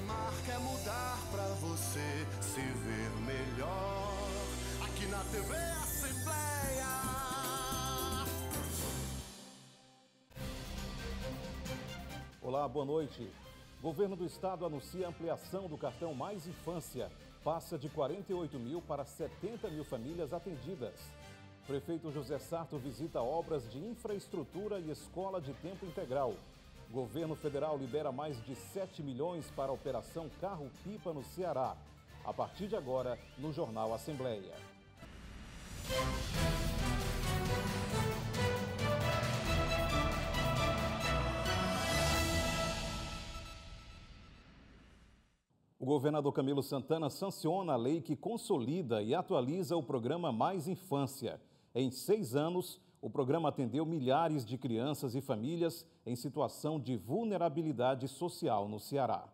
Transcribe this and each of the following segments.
marca é mudar pra você se ver melhor. Aqui na TV Assembleia. Olá, boa noite. Governo do Estado anuncia ampliação do cartão Mais Infância. Passa de 48 mil para 70 mil famílias atendidas. Prefeito José Sarto visita obras de infraestrutura e escola de tempo integral. O governo federal libera mais de 7 milhões para a operação Carro Pipa no Ceará. A partir de agora, no Jornal Assembleia. O governador Camilo Santana sanciona a lei que consolida e atualiza o programa Mais Infância. Em seis anos, o programa atendeu milhares de crianças e famílias em situação de vulnerabilidade social no Ceará.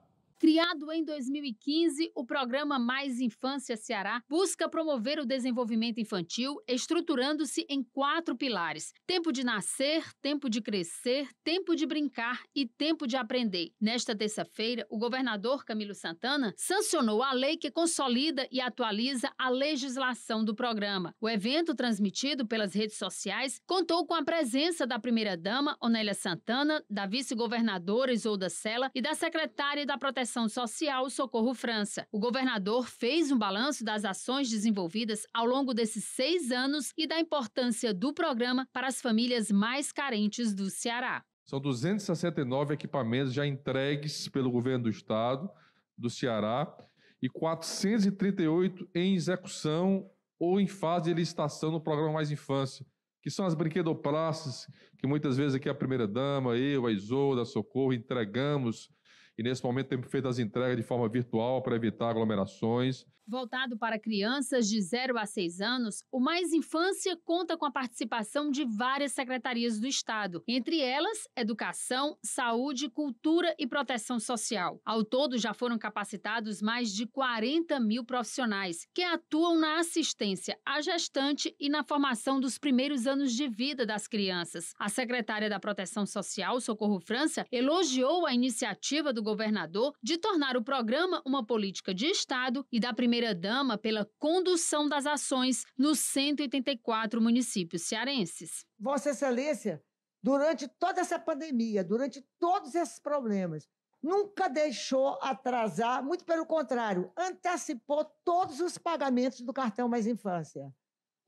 Criado em 2015, o programa Mais Infância Ceará busca promover o desenvolvimento infantil, estruturando-se em quatro pilares: tempo de nascer, tempo de crescer, tempo de brincar e tempo de aprender. Nesta terça-feira, o governador Camilo Santana sancionou a lei que consolida e atualiza a legislação do programa. O evento, transmitido pelas redes sociais, contou com a presença da primeira-dama, Onélia Santana, da vice-governadora Isolda Sela e da secretária da Proteção Social Socorro França. O governador fez um balanço das ações desenvolvidas ao longo desses seis anos e da importância do programa para as famílias mais carentes do Ceará. São 269 equipamentos já entregues pelo governo do estado do Ceará e 438 em execução ou em fase de licitação no programa Mais Infância, que são as brinquedopraças que muitas vezes aqui é a primeira dama, eu, a Isolda, a Socorro entregamos e nesse momento temos feito as entregas de forma virtual para evitar aglomerações. Voltado para crianças de 0 a 6 anos, o Mais Infância conta com a participação de várias secretarias do Estado, entre elas Educação, Saúde, Cultura e Proteção Social. Ao todo, já foram capacitados mais de 40 mil profissionais que atuam na assistência à gestante e na formação dos primeiros anos de vida das crianças. A secretária da Proteção Social, Socorro França, elogiou a iniciativa do do governador de tornar o programa uma política de Estado e da primeira-dama pela condução das ações nos 184 municípios cearenses. Vossa Excelência, durante toda essa pandemia, durante todos esses problemas, nunca deixou atrasar, muito pelo contrário, antecipou todos os pagamentos do cartão Mais Infância.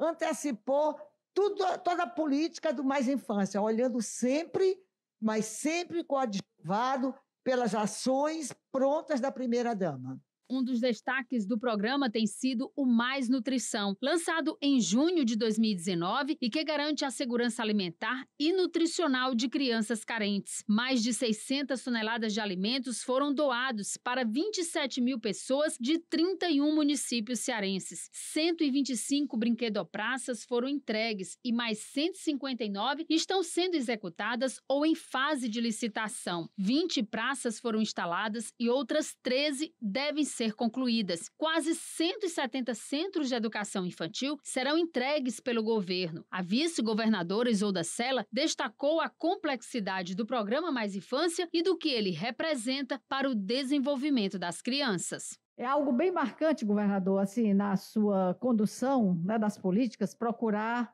Antecipou tudo, toda a política do Mais Infância, olhando sempre, mas sempre coadjuvado pelas ações prontas da primeira-dama. Um dos destaques do programa tem sido o Mais Nutrição, lançado em junho de 2019 e que garante a segurança alimentar e nutricional de crianças carentes. Mais de 600 toneladas de alimentos foram doados para 27 mil pessoas de 31 municípios cearenses. 125 brinquedopraças foram entregues e mais 159 estão sendo executadas ou em fase de licitação. 20 praças foram instaladas e outras 13 devem ser concluídas. Quase 170 centros de educação infantil serão entregues pelo governo. A vice-governadora Isolda Sela destacou a complexidade do programa Mais Infância e do que ele representa para o desenvolvimento das crianças. É algo bem marcante, governador, assim, na sua condução né, das políticas, procurar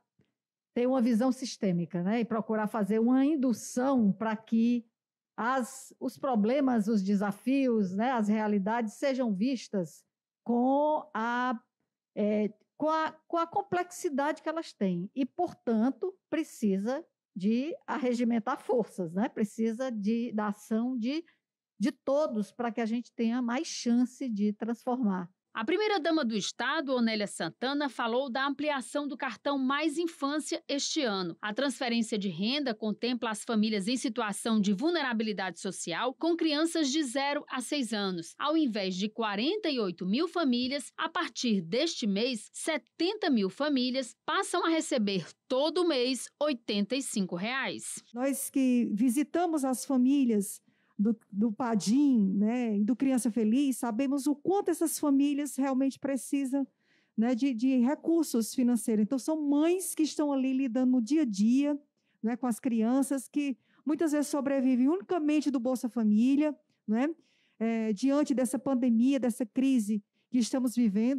ter uma visão sistêmica, né, e procurar fazer uma indução para que as, os problemas, os desafios, né, as realidades sejam vistas com a, é, com, a, com a complexidade que elas têm. E, portanto, precisa de arregimentar forças, né? precisa de, da ação de, de todos para que a gente tenha mais chance de transformar a primeira-dama do Estado, Onélia Santana, falou da ampliação do cartão Mais Infância este ano. A transferência de renda contempla as famílias em situação de vulnerabilidade social com crianças de 0 a 6 anos, ao invés de 48 mil famílias, a partir deste mês, 70 mil famílias passam a receber todo mês R$ 85. Reais. Nós que visitamos as famílias do, do Padim, né, do Criança Feliz, sabemos o quanto essas famílias realmente precisam né, de, de recursos financeiros. Então, são mães que estão ali lidando no dia a dia né, com as crianças que muitas vezes sobrevivem unicamente do Bolsa Família, né, é, diante dessa pandemia, dessa crise que estamos vivendo.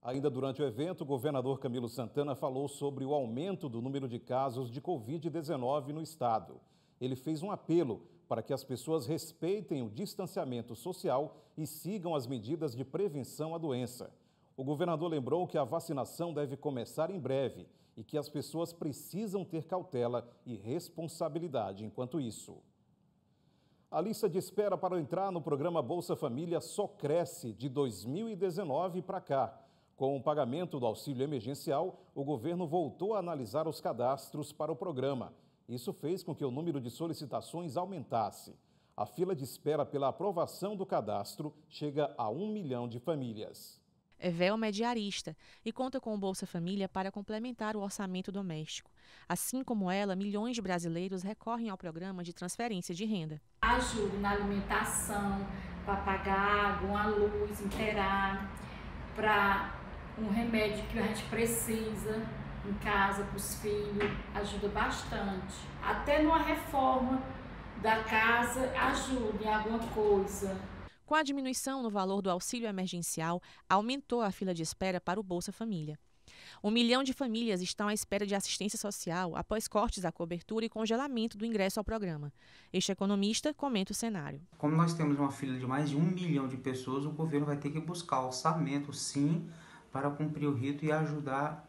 Ainda durante o evento, o governador Camilo Santana falou sobre o aumento do número de casos de Covid-19 no estado. Ele fez um apelo para que as pessoas respeitem o distanciamento social e sigam as medidas de prevenção à doença. O governador lembrou que a vacinação deve começar em breve e que as pessoas precisam ter cautela e responsabilidade enquanto isso. A lista de espera para entrar no programa Bolsa Família só cresce de 2019 para cá. Com o pagamento do auxílio emergencial, o governo voltou a analisar os cadastros para o programa isso fez com que o número de solicitações aumentasse. A fila de espera pela aprovação do cadastro chega a um milhão de famílias. Evelma é diarista e conta com o Bolsa Família para complementar o orçamento doméstico. Assim como ela, milhões de brasileiros recorrem ao programa de transferência de renda. Ajuda na alimentação, para pagar água, luz, inteirar, para um remédio que a gente precisa em casa com os filhos, ajuda bastante. Até numa reforma da casa, ajuda em alguma coisa. Com a diminuição no valor do auxílio emergencial, aumentou a fila de espera para o Bolsa Família. Um milhão de famílias estão à espera de assistência social após cortes à cobertura e congelamento do ingresso ao programa. Este economista comenta o cenário. Como nós temos uma fila de mais de um milhão de pessoas, o governo vai ter que buscar orçamento, sim, para cumprir o rito e ajudar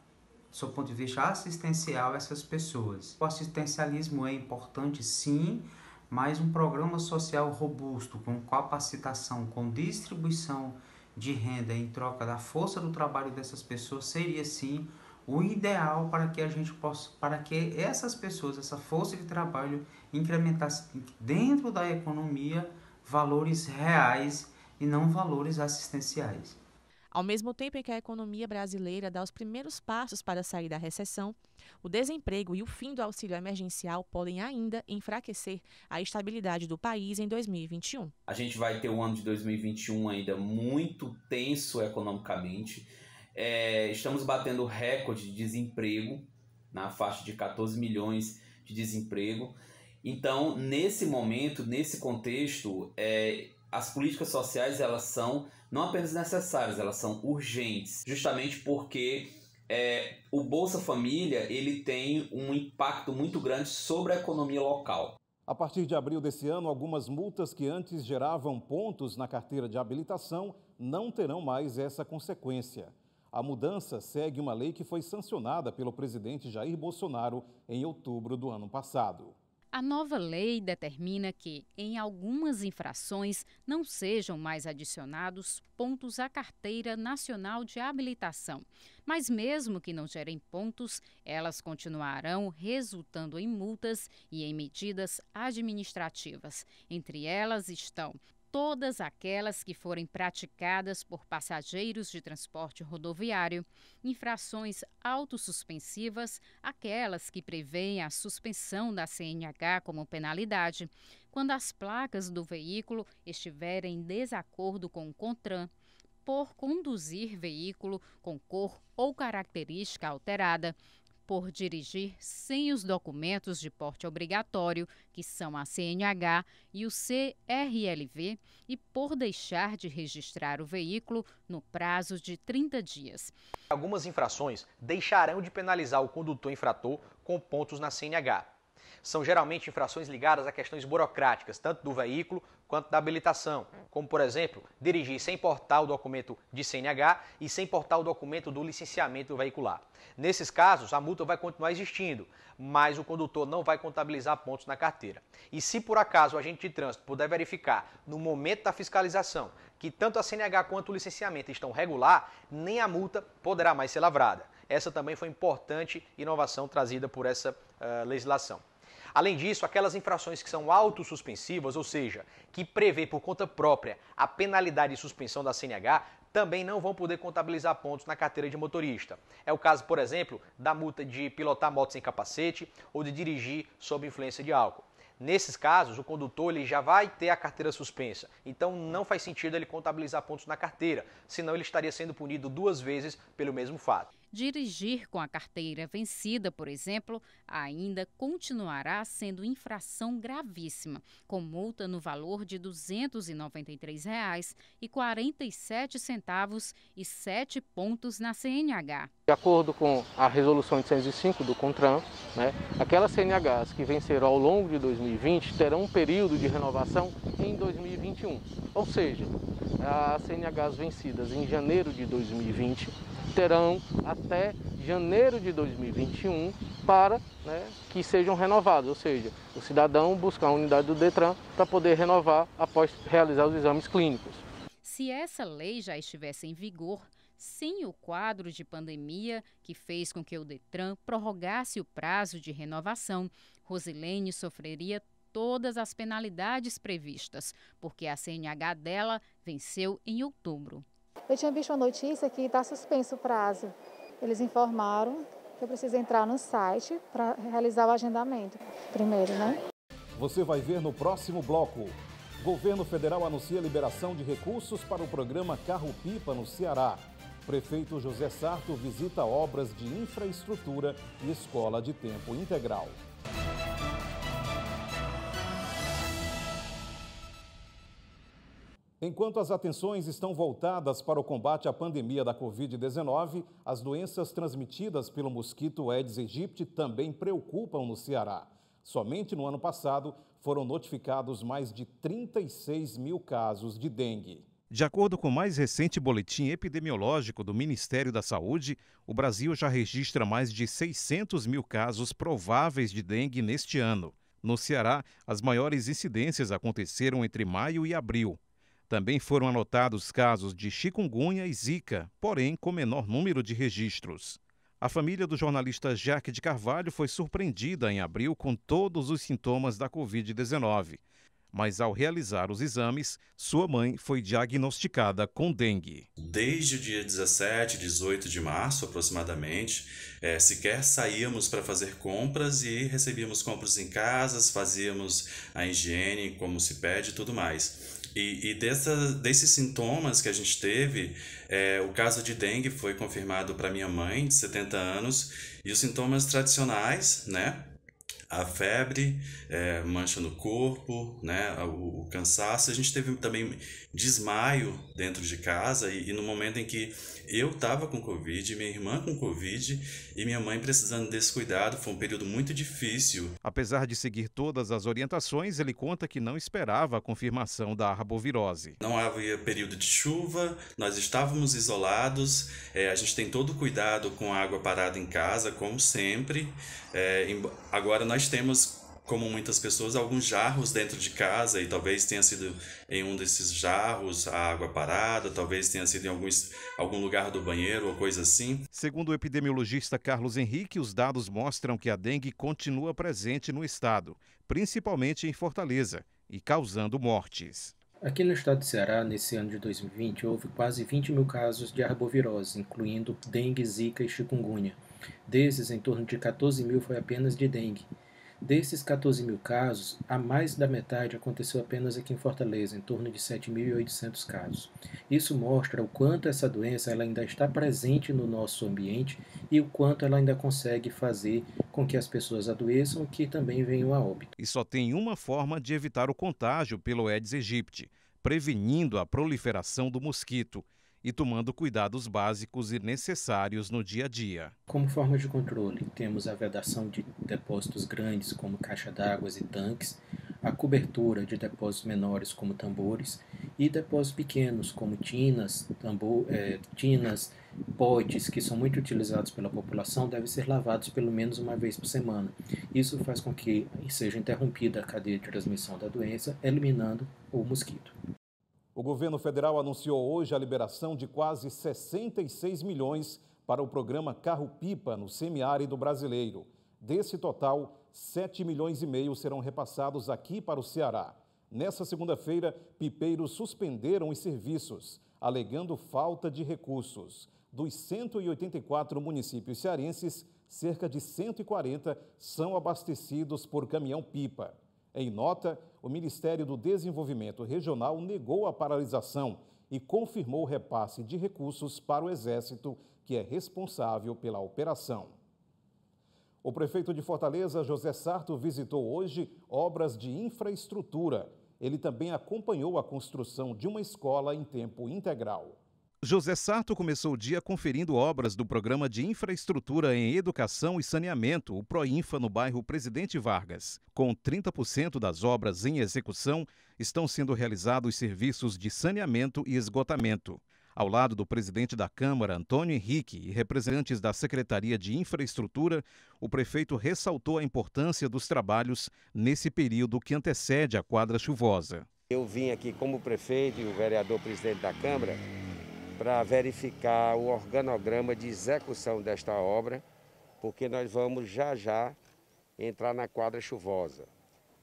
sob ponto de vista assistencial, essas pessoas. O assistencialismo é importante, sim, mas um programa social robusto, com capacitação, com distribuição de renda em troca da força do trabalho dessas pessoas, seria, sim, o ideal para que a gente possa, para que essas pessoas, essa força de trabalho, incrementasse dentro da economia valores reais e não valores assistenciais. Ao mesmo tempo em que a economia brasileira dá os primeiros passos para sair da recessão, o desemprego e o fim do auxílio emergencial podem ainda enfraquecer a estabilidade do país em 2021. A gente vai ter um ano de 2021 ainda muito tenso economicamente. É, estamos batendo recorde de desemprego, na faixa de 14 milhões de desemprego. Então, nesse momento, nesse contexto, é, as políticas sociais elas são não apenas necessárias, elas são urgentes, justamente porque é, o Bolsa Família ele tem um impacto muito grande sobre a economia local. A partir de abril desse ano, algumas multas que antes geravam pontos na carteira de habilitação não terão mais essa consequência. A mudança segue uma lei que foi sancionada pelo presidente Jair Bolsonaro em outubro do ano passado. A nova lei determina que, em algumas infrações, não sejam mais adicionados pontos à Carteira Nacional de Habilitação. Mas, mesmo que não gerem pontos, elas continuarão resultando em multas e em medidas administrativas. Entre elas estão todas aquelas que forem praticadas por passageiros de transporte rodoviário, infrações autossuspensivas, aquelas que preveem a suspensão da CNH como penalidade, quando as placas do veículo estiverem em desacordo com o CONTRAN, por conduzir veículo com cor ou característica alterada, por dirigir sem os documentos de porte obrigatório, que são a CNH e o CRLV, e por deixar de registrar o veículo no prazo de 30 dias. Algumas infrações deixarão de penalizar o condutor infrator com pontos na CNH. São geralmente infrações ligadas a questões burocráticas, tanto do veículo quanto da habilitação, como por exemplo, dirigir sem portar o documento de CNH e sem portar o documento do licenciamento veicular. Nesses casos, a multa vai continuar existindo, mas o condutor não vai contabilizar pontos na carteira. E se por acaso o agente de trânsito puder verificar no momento da fiscalização que tanto a CNH quanto o licenciamento estão regular, nem a multa poderá mais ser lavrada. Essa também foi importante inovação trazida por essa uh, legislação. Além disso, aquelas infrações que são autossuspensivas, ou seja, que prevê por conta própria a penalidade de suspensão da CNH, também não vão poder contabilizar pontos na carteira de motorista. É o caso, por exemplo, da multa de pilotar moto sem capacete ou de dirigir sob influência de álcool. Nesses casos, o condutor ele já vai ter a carteira suspensa, então não faz sentido ele contabilizar pontos na carteira, senão ele estaria sendo punido duas vezes pelo mesmo fato. Dirigir com a carteira vencida, por exemplo, ainda continuará sendo infração gravíssima, com multa no valor de R$ 293,47 e sete pontos na CNH. De acordo com a resolução 805 do CONTRAN, né, aquelas CNHs que venceram ao longo de 2020 terão um período de renovação em 2021. Ou seja, as CNHs vencidas em janeiro de 2020 terão até janeiro de 2021 para né, que sejam renovados, ou seja, o cidadão buscar a unidade do Detran para poder renovar após realizar os exames clínicos. Se essa lei já estivesse em vigor, sem o quadro de pandemia que fez com que o Detran prorrogasse o prazo de renovação, Rosilene sofreria todas as penalidades previstas, porque a CNH dela venceu em outubro. Eu tinha visto uma notícia que está suspenso o prazo. Eles informaram que eu preciso entrar no site para realizar o agendamento primeiro, né? Você vai ver no próximo bloco. Governo federal anuncia liberação de recursos para o programa Carro Pipa no Ceará. Prefeito José Sarto visita obras de infraestrutura e escola de tempo integral. Enquanto as atenções estão voltadas para o combate à pandemia da Covid-19, as doenças transmitidas pelo mosquito Aedes aegypti também preocupam no Ceará. Somente no ano passado foram notificados mais de 36 mil casos de dengue. De acordo com o mais recente boletim epidemiológico do Ministério da Saúde, o Brasil já registra mais de 600 mil casos prováveis de dengue neste ano. No Ceará, as maiores incidências aconteceram entre maio e abril. Também foram anotados casos de chikungunya e zika, porém com menor número de registros. A família do jornalista Jaque de Carvalho foi surpreendida em abril com todos os sintomas da Covid-19. Mas ao realizar os exames, sua mãe foi diagnosticada com dengue. Desde o dia 17, 18 de março aproximadamente, é, sequer saíamos para fazer compras e recebíamos compras em casas, fazíamos a higiene como se pede e tudo mais. E, e dessa, desses sintomas que a gente teve, é, o caso de dengue foi confirmado para minha mãe, de 70 anos, e os sintomas tradicionais, né? A febre, é, mancha no corpo, né? O, o, cansaço. A gente teve também desmaio dentro de casa, e, e no momento em que eu estava com Covid, minha irmã com Covid e minha mãe precisando desse cuidado. Foi um período muito difícil. Apesar de seguir todas as orientações, ele conta que não esperava a confirmação da arbovirose. Não havia período de chuva, nós estávamos isolados, é, a gente tem todo o cuidado com a água parada em casa, como sempre. É, agora nós temos como muitas pessoas, alguns jarros dentro de casa e talvez tenha sido em um desses jarros a água parada, talvez tenha sido em alguns, algum lugar do banheiro ou coisa assim. Segundo o epidemiologista Carlos Henrique, os dados mostram que a dengue continua presente no estado, principalmente em Fortaleza, e causando mortes. Aqui no estado do Ceará, nesse ano de 2020, houve quase 20 mil casos de arbovirose, incluindo dengue, zika e chikungunya. Desses, em torno de 14 mil foi apenas de dengue. Desses 14 mil casos, a mais da metade aconteceu apenas aqui em Fortaleza, em torno de 7.800 casos. Isso mostra o quanto essa doença ela ainda está presente no nosso ambiente e o quanto ela ainda consegue fazer com que as pessoas adoeçam que também venham a óbito. E só tem uma forma de evitar o contágio pelo Aedes aegypti, prevenindo a proliferação do mosquito – e tomando cuidados básicos e necessários no dia a dia. Como forma de controle, temos a vedação de depósitos grandes, como caixa d'água e tanques, a cobertura de depósitos menores, como tambores, e depósitos pequenos, como tinas, tambor, é, tinas potes, que são muito utilizados pela população, devem ser lavados pelo menos uma vez por semana. Isso faz com que seja interrompida a cadeia de transmissão da doença, eliminando o mosquito. O governo federal anunciou hoje a liberação de quase 66 milhões para o programa Carro-Pipa no semiárido brasileiro. Desse total, 7 milhões e meio serão repassados aqui para o Ceará. Nessa segunda-feira, pipeiros suspenderam os serviços, alegando falta de recursos. Dos 184 municípios cearenses, cerca de 140 são abastecidos por caminhão-pipa. Em nota, o Ministério do Desenvolvimento Regional negou a paralisação e confirmou o repasse de recursos para o Exército, que é responsável pela operação. O prefeito de Fortaleza, José Sarto, visitou hoje obras de infraestrutura. Ele também acompanhou a construção de uma escola em tempo integral. José Sarto começou o dia conferindo obras do Programa de Infraestrutura em Educação e Saneamento, o Proinfa, no bairro Presidente Vargas. Com 30% das obras em execução, estão sendo realizados serviços de saneamento e esgotamento. Ao lado do presidente da Câmara, Antônio Henrique, e representantes da Secretaria de Infraestrutura, o prefeito ressaltou a importância dos trabalhos nesse período que antecede a quadra chuvosa. Eu vim aqui como prefeito e o vereador presidente da Câmara para verificar o organograma de execução desta obra, porque nós vamos já já entrar na quadra chuvosa.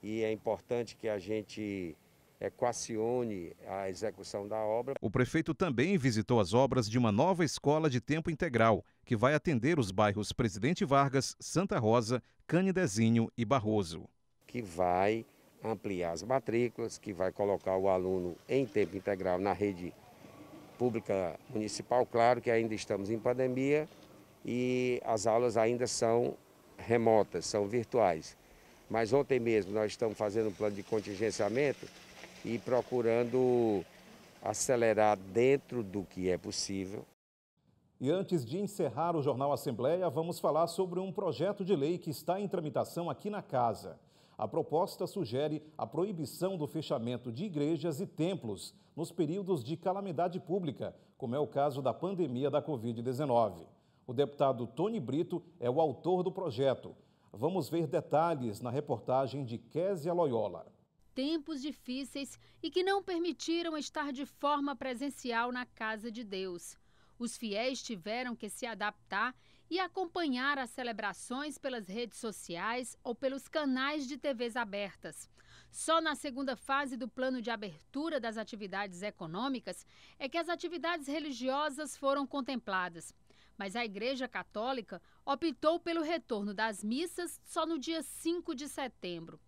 E é importante que a gente equacione a execução da obra. O prefeito também visitou as obras de uma nova escola de tempo integral, que vai atender os bairros Presidente Vargas, Santa Rosa, Canidezinho e Barroso. Que vai ampliar as matrículas, que vai colocar o aluno em tempo integral na rede pública municipal. Claro que ainda estamos em pandemia e as aulas ainda são remotas, são virtuais. Mas ontem mesmo nós estamos fazendo um plano de contingenciamento e procurando acelerar dentro do que é possível. E antes de encerrar o Jornal Assembleia, vamos falar sobre um projeto de lei que está em tramitação aqui na casa. A proposta sugere a proibição do fechamento de igrejas e templos nos períodos de calamidade pública, como é o caso da pandemia da Covid-19. O deputado Tony Brito é o autor do projeto. Vamos ver detalhes na reportagem de Késia Loyola tempos difíceis e que não permitiram estar de forma presencial na casa de Deus. Os fiéis tiveram que se adaptar e acompanhar as celebrações pelas redes sociais ou pelos canais de TVs abertas. Só na segunda fase do plano de abertura das atividades econômicas é que as atividades religiosas foram contempladas. Mas a Igreja Católica optou pelo retorno das missas só no dia 5 de setembro.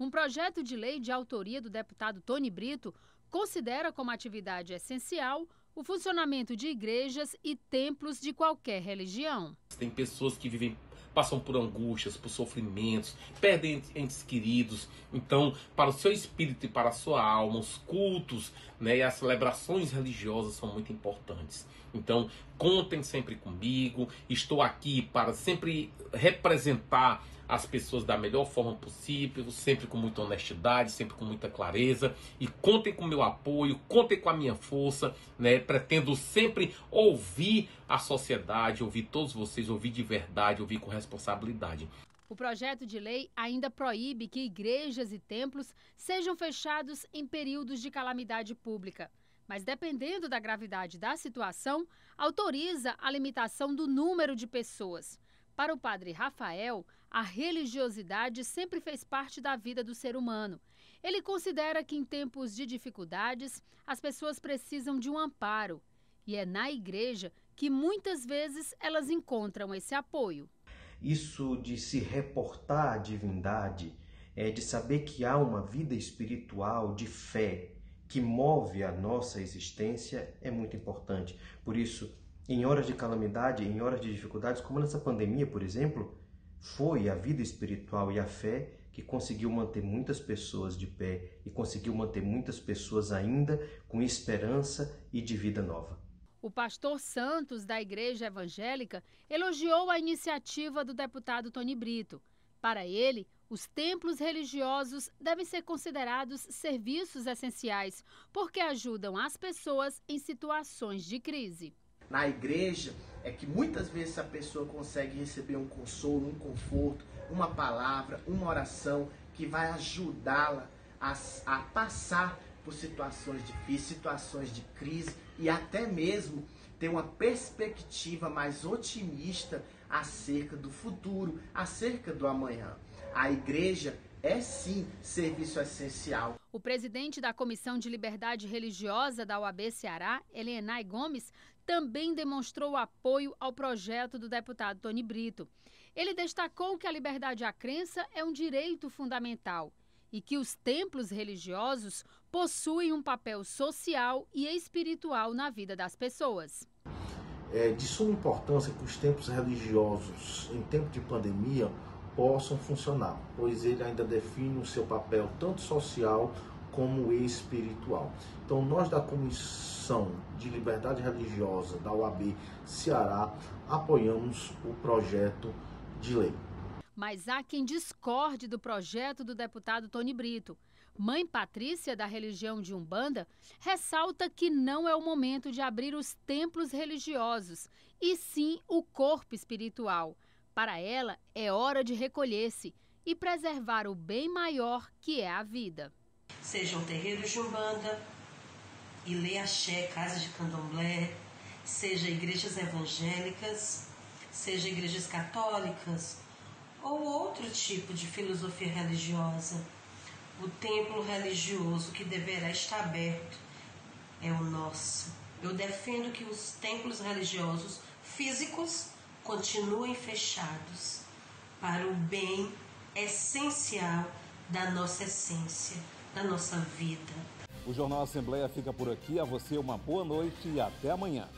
Um projeto de lei de autoria do deputado Tony Brito considera como atividade essencial o funcionamento de igrejas e templos de qualquer religião. Tem pessoas que vivem passam por angústias, por sofrimentos, perdem entes queridos. Então, para o seu espírito e para a sua alma, os cultos né, e as celebrações religiosas são muito importantes. Então, contem sempre comigo, estou aqui para sempre representar as pessoas da melhor forma possível, sempre com muita honestidade, sempre com muita clareza. E contem com meu apoio, contem com a minha força, né? Pretendo sempre ouvir a sociedade, ouvir todos vocês, ouvir de verdade, ouvir com responsabilidade. O projeto de lei ainda proíbe que igrejas e templos sejam fechados em períodos de calamidade pública mas dependendo da gravidade da situação, autoriza a limitação do número de pessoas. Para o padre Rafael, a religiosidade sempre fez parte da vida do ser humano. Ele considera que em tempos de dificuldades, as pessoas precisam de um amparo. E é na igreja que muitas vezes elas encontram esse apoio. Isso de se reportar à divindade, é de saber que há uma vida espiritual de fé que move a nossa existência, é muito importante. Por isso, em horas de calamidade, em horas de dificuldades, como nessa pandemia, por exemplo, foi a vida espiritual e a fé que conseguiu manter muitas pessoas de pé e conseguiu manter muitas pessoas ainda com esperança e de vida nova. O pastor Santos, da Igreja Evangélica, elogiou a iniciativa do deputado Tony Brito. Para ele, os templos religiosos devem ser considerados serviços essenciais, porque ajudam as pessoas em situações de crise na igreja é que muitas vezes a pessoa consegue receber um consolo, um conforto, uma palavra, uma oração que vai ajudá-la a, a passar por situações difíceis, situações de crise e até mesmo ter uma perspectiva mais otimista acerca do futuro, acerca do amanhã. A igreja é sim serviço essencial. O presidente da Comissão de Liberdade Religiosa da OAB Ceará, Helenay Gomes, também demonstrou apoio ao projeto do deputado Tony Brito. Ele destacou que a liberdade à crença é um direito fundamental e que os templos religiosos possuem um papel social e espiritual na vida das pessoas. É de suma importância que os templos religiosos, em tempo de pandemia, possam funcionar, pois ele ainda define o seu papel tanto social como espiritual. Então, nós da Comissão de Liberdade Religiosa da UAB Ceará apoiamos o projeto de lei. Mas há quem discorde do projeto do deputado Tony Brito. Mãe Patrícia, da religião de Umbanda, ressalta que não é o momento de abrir os templos religiosos, e sim o corpo espiritual. Para ela, é hora de recolher-se e preservar o bem maior que é a vida. Sejam terreiros de Umbanda, Ilê Axé, Casa de Candomblé, seja igrejas evangélicas, seja igrejas católicas ou outro tipo de filosofia religiosa. O templo religioso que deverá estar aberto é o nosso. Eu defendo que os templos religiosos físicos continuem fechados para o bem essencial da nossa essência, da nossa vida. O Jornal Assembleia fica por aqui. A você uma boa noite e até amanhã.